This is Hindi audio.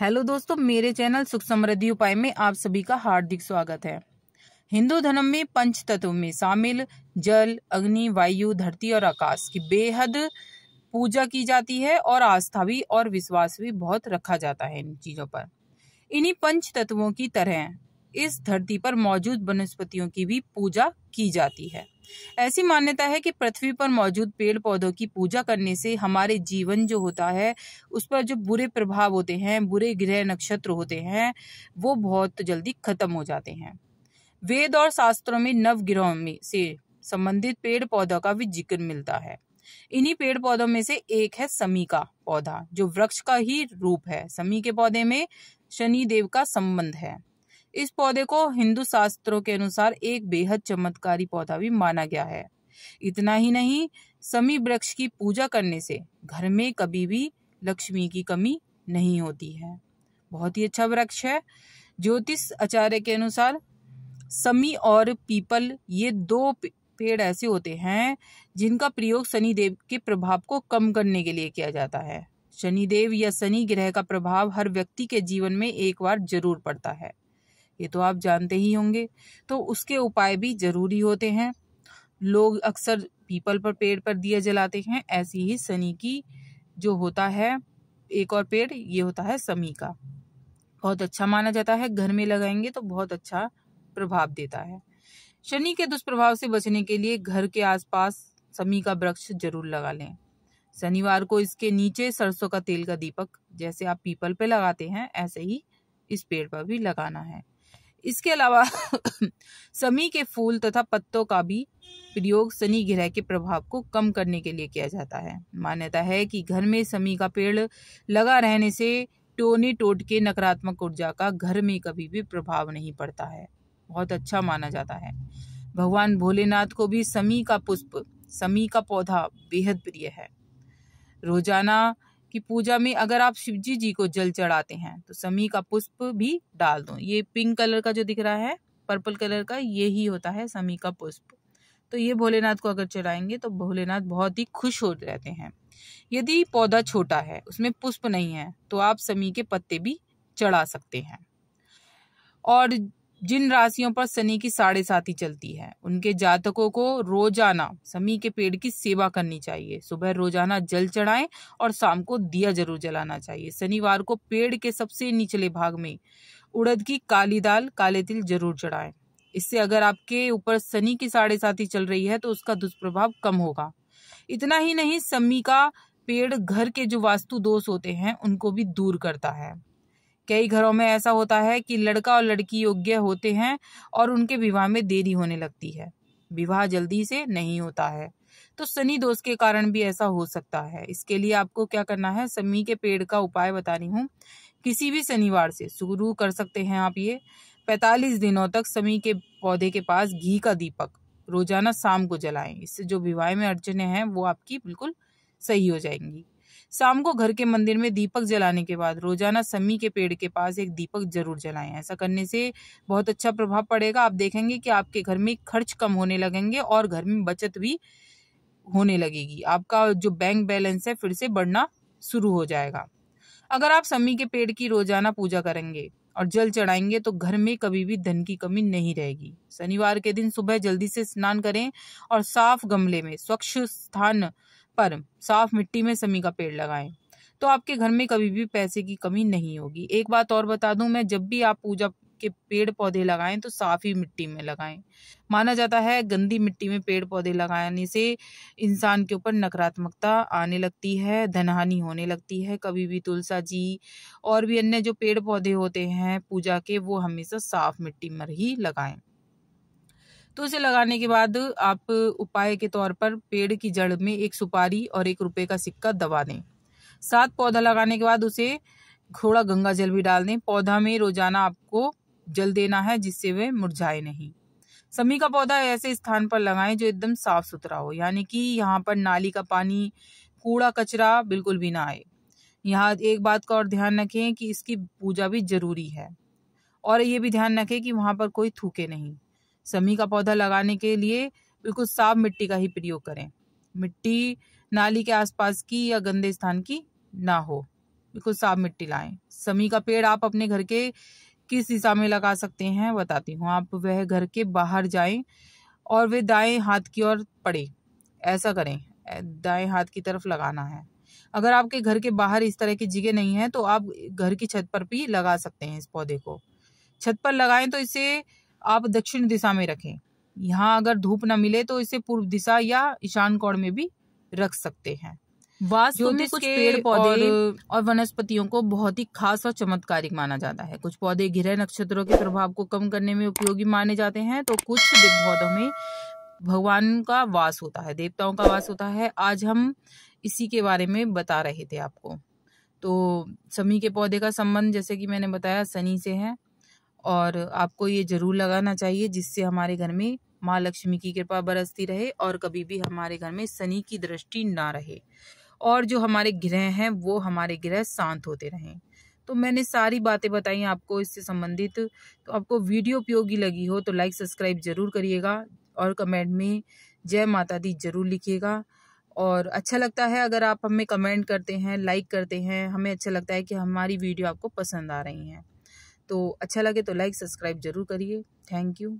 हेलो दोस्तों मेरे चैनल सुख समृद्धि उपाय में आप सभी का हार्दिक स्वागत है हिंदू धर्म में पंच तत्व में शामिल जल अग्नि वायु धरती और आकाश की बेहद पूजा की जाती है और आस्था भी और विश्वास भी बहुत रखा जाता है इन चीजों पर इन्हीं पंच तत्वों की तरह इस धरती पर मौजूद वनस्पतियों की भी पूजा की जाती है ऐसी मान्यता है कि पृथ्वी पर मौजूद पेड़ पौधों की पूजा करने से हमारे जीवन जो होता है उस पर जो बुरे प्रभाव होते हैं बुरे ग्रह नक्षत्र होते हैं वो बहुत जल्दी खत्म हो जाते हैं वेद और शास्त्रों में नवग्रहों में से संबंधित पेड़ पौधों का भी जिक्र मिलता है इन्हीं पेड़ पौधों में से एक है समी का पौधा जो वृक्ष का ही रूप है समी के पौधे में शनि देव का संबंध है इस पौधे को हिंदू शास्त्रों के अनुसार एक बेहद चमत्कारी पौधा भी माना गया है इतना ही नहीं समी वृक्ष की पूजा करने से घर में कभी भी लक्ष्मी की कमी नहीं होती है बहुत ही अच्छा वृक्ष है ज्योतिष आचार्य के अनुसार समी और पीपल ये दो पेड़ ऐसे होते हैं जिनका प्रयोग शनिदेव के प्रभाव को कम करने के लिए किया जाता है शनिदेव या शनि ग्रह का प्रभाव हर व्यक्ति के जीवन में एक बार जरूर पड़ता है ये तो आप जानते ही होंगे तो उसके उपाय भी ज़रूरी होते हैं लोग अक्सर पीपल पर पेड़ पर दिया जलाते हैं ऐसी ही सनी की जो होता है एक और पेड़ ये होता है समी का बहुत अच्छा माना जाता है घर में लगाएंगे तो बहुत अच्छा प्रभाव देता है शनि के दुष्प्रभाव से बचने के लिए घर के आसपास समी का वृक्ष जरूर लगा लें शनिवार को इसके नीचे सरसों का तेल का दीपक जैसे आप पीपल पे लगाते हैं ऐसे ही इस पेड़ पर भी लगाना है इसके अलावा समी के फूल तथा पत्तों का भी प्रयोग शनि ग्रह के प्रभाव को कम करने के लिए किया जाता है मान्यता है कि घर में समी का पेड़ लगा रहने से टोने टोट के नकारात्मक ऊर्जा का घर में कभी भी प्रभाव नहीं पड़ता है बहुत अच्छा माना जाता है भगवान भोलेनाथ को भी समी का पुष्प समी का पौधा बेहद प्रिय है रोजाना कि पूजा में अगर आप शिवजी जी को जल चढ़ाते हैं तो समी का पुष्प भी डाल दो ये पिंक कलर का जो दिख रहा है पर्पल कलर का ये ही होता है समी का पुष्प तो ये भोलेनाथ को अगर चढ़ाएंगे तो भोलेनाथ बहुत ही खुश हो जाते हैं यदि पौधा छोटा है उसमें पुष्प नहीं है तो आप समी के पत्ते भी चढ़ा सकते हैं और जिन राशियों पर शनि की साढ़े साथी चलती है उनके जातकों को रोजाना शमी के पेड़ की सेवा करनी चाहिए सुबह रोजाना जल चढ़ाएं और शाम को दिया जरूर जलाना चाहिए शनिवार को पेड़ के सबसे निचले भाग में उड़द की काली दाल काले तिल जरूर चढ़ाएं इससे अगर आपके ऊपर शनि की साढ़े साथी चल रही है तो उसका दुष्प्रभाव कम होगा इतना ही नहीं शमी का पेड़ घर के जो वास्तु दोष होते हैं उनको भी दूर करता है कई घरों में ऐसा होता है कि लड़का और लड़की योग्य होते हैं और उनके विवाह में देरी होने लगती है विवाह जल्दी से नहीं होता है तो शनि दोष के कारण भी ऐसा हो सकता है इसके लिए आपको क्या करना है समी के पेड़ का उपाय बता रही हूँ किसी भी शनिवार से शुरू कर सकते हैं आप ये पैंतालीस दिनों तक समी के पौधे के पास घी का दीपक रोजाना शाम को जलाएं इससे जो विवाह में अड़चने हैं वो आपकी बिल्कुल सही हो जाएंगी शाम को घर के मंदिर में दीपक जलाने के बाद रोजाना सम्मी के पेड़ के पास एक दीपक जरूर जलाएं ऐसा करने से बहुत अच्छा प्रभाव पड़ेगा आप देखेंगे कि आपके घर में खर्च कम होने लगेंगे और घर में बचत भी होने लगेगी आपका जो बैंक बैलेंस है फिर से बढ़ना शुरू हो जाएगा अगर आप सम्मी के पेड़ की रोजाना पूजा करेंगे और जल चढ़ाएंगे तो घर में कभी भी धन की कमी नहीं रहेगी शनिवार के दिन सुबह जल्दी से स्नान करें और साफ गमले में स्वच्छ स्थान पर साफ मिट्टी में समी का पेड़ लगाएं तो आपके घर में कभी भी पैसे की कमी नहीं होगी एक बात और बता दूं मैं जब भी आप पूजा के पेड़ पौधे लगाएं तो साफ ही मिट्टी में लगाएं माना जाता है गंदी मिट्टी में पेड़ पौधे लगाने से इंसान के ऊपर नकारात्मकता आने लगती है धनहानि होने लगती है कभी भी तुलसा जी और भी अन्य जो पेड़ पौधे होते हैं पूजा के वो हमेशा साफ मिट्टी में ही लगाएं तो इसे लगाने के बाद आप उपाय के तौर पर पेड़ की जड़ में एक सुपारी और एक रुपये का सिक्का दबा दें सात पौधा लगाने के बाद उसे थोड़ा गंगा जल भी डाल दें पौधा में रोजाना आपको जल देना है जिससे वे मुरझाए नहीं समी का पौधा ऐसे स्थान पर लगाएं जो एकदम साफ सुथरा हो यानी कि यहाँ पर नाली का पानी कूड़ा कचरा बिल्कुल भी ना आए यहाँ एक बात का और ध्यान रखें कि इसकी पूजा भी जरूरी है और ये भी ध्यान रखें कि वहाँ पर कोई थूके नहीं समी का पौधा लगाने के लिए बिल्कुल साफ मिट्टी का ही प्रयोग करें मिट्टी नाली के आसपास की या गंदे स्थान की ना हो बिल्कुल साफ मिट्टी लाएं समी का पेड़ आप अपने घर के किस दिशा में लगा सकते हैं बताती हूँ आप वह घर के बाहर जाएं और वे दाएं हाथ की ओर पड़े ऐसा करें दाएं हाथ की तरफ लगाना है अगर आपके घर के बाहर इस तरह की जगह नहीं है तो आप घर की छत पर भी लगा सकते हैं इस पौधे को छत पर लगाएं तो इसे आप दक्षिण दिशा में रखें यहाँ अगर धूप न मिले तो इसे पूर्व दिशा या ईशान कोण में भी रख सकते हैं ज्योतिष तो के पेड़ पौधे और, और वनस्पतियों को बहुत ही खास और चमत्कारिक माना जाता है कुछ पौधे गृह नक्षत्रों के प्रभाव को कम करने में उपयोगी माने जाते हैं तो कुछ पौधों में भगवान का वास होता है देवताओं का वास होता है आज हम इसी के बारे में बता रहे थे आपको तो समी के पौधे का संबंध जैसे कि मैंने बताया शनि से है और आपको ये ज़रूर लगाना चाहिए जिससे हमारे घर में माँ लक्ष्मी की कृपा बरसती रहे और कभी भी हमारे घर में शनि की दृष्टि ना रहे और जो हमारे ग्रह हैं वो हमारे ग्रह शांत होते रहें तो मैंने सारी बातें बताई आपको इससे संबंधित तो आपको वीडियो उपयोगी लगी हो तो लाइक सब्सक्राइब जरूर करिएगा और कमेंट में जय माता दी जरूर लिखिएगा और अच्छा लगता है अगर आप हमें कमेंट करते हैं लाइक करते हैं हमें अच्छा लगता है कि हमारी वीडियो आपको पसंद आ रही हैं तो अच्छा लगे तो लाइक सब्सक्राइब जरूर करिए थैंक यू